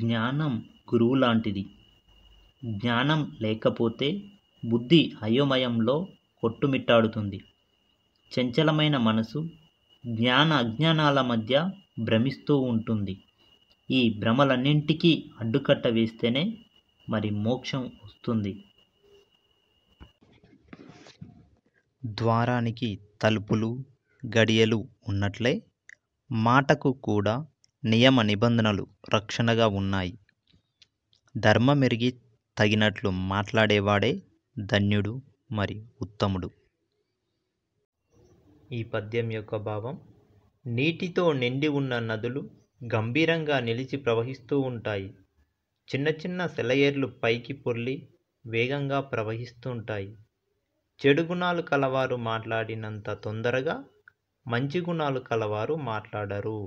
జ్ఞానం గురువు లాంటిది జ్ఞానం లేకపోతే బుద్ధి అయోమయంలో కొట్టుమిట్టాడుతుంది చంచలమైన మనసు జ్ఞాన అజ్ఞానాల మధ్య భ్రమిస్తూ ఉంటుంది ఈ భ్రమలన్నింటికీ అడ్డుకట్ట వేస్తేనే మరి మోక్షం వస్తుంది ద్వారానికి తలుపులు గడియలు ఉన్నట్లే మాటకు కూడా నియమ నిబంధనలు రక్షణగా ఉన్నాయి ధర్మమెరిగి తగినట్లు మాట్లాడేవాడే ధన్యుడు మరి ఉత్తముడు ఈ పద్యం యొక్క భావం నీటితో నిండి ఉన్న నదులు గంభీరంగా నిలిచి ప్రవహిస్తూ ఉంటాయి చిన్న చిన్న సెలయేర్లు పైకి పొర్లి వేగంగా ప్రవహిస్తూ ఉంటాయి చెడు గుణాలు కలవారు మాట్లాడినంత తొందరగా మంచి గుణాలు కలవారు మాట్లాడరు